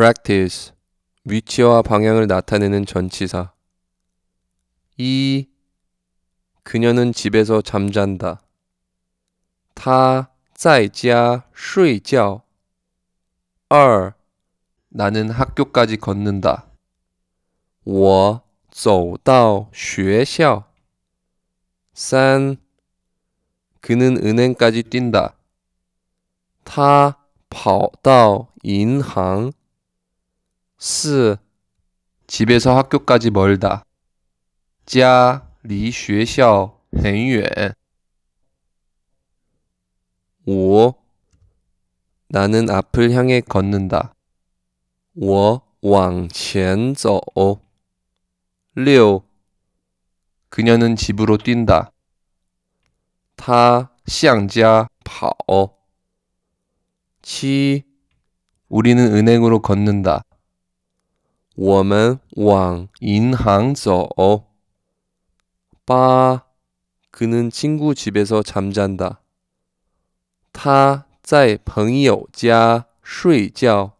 practice 위치와 방향을 나타내는 전치사 이 그녀는 집에서 잠잔다. 타 짜이지아 2. 어, 나는 학교까지 걷는다. 我走到学校. 3. 그는 은행까지 뛴다. 他跑到银行스 집에서 학교까지 멀다. 자, 리, 学校,很远. 5. 나는 앞을 향해 걷는다. 我往前走. 6. 그녀는 집으로 뛴다. 他向家跑. 7. 우리는 은행으로 걷는다. 我们往银行走。바 그는 친구 집에서 잠잔다. 他在朋友家睡觉。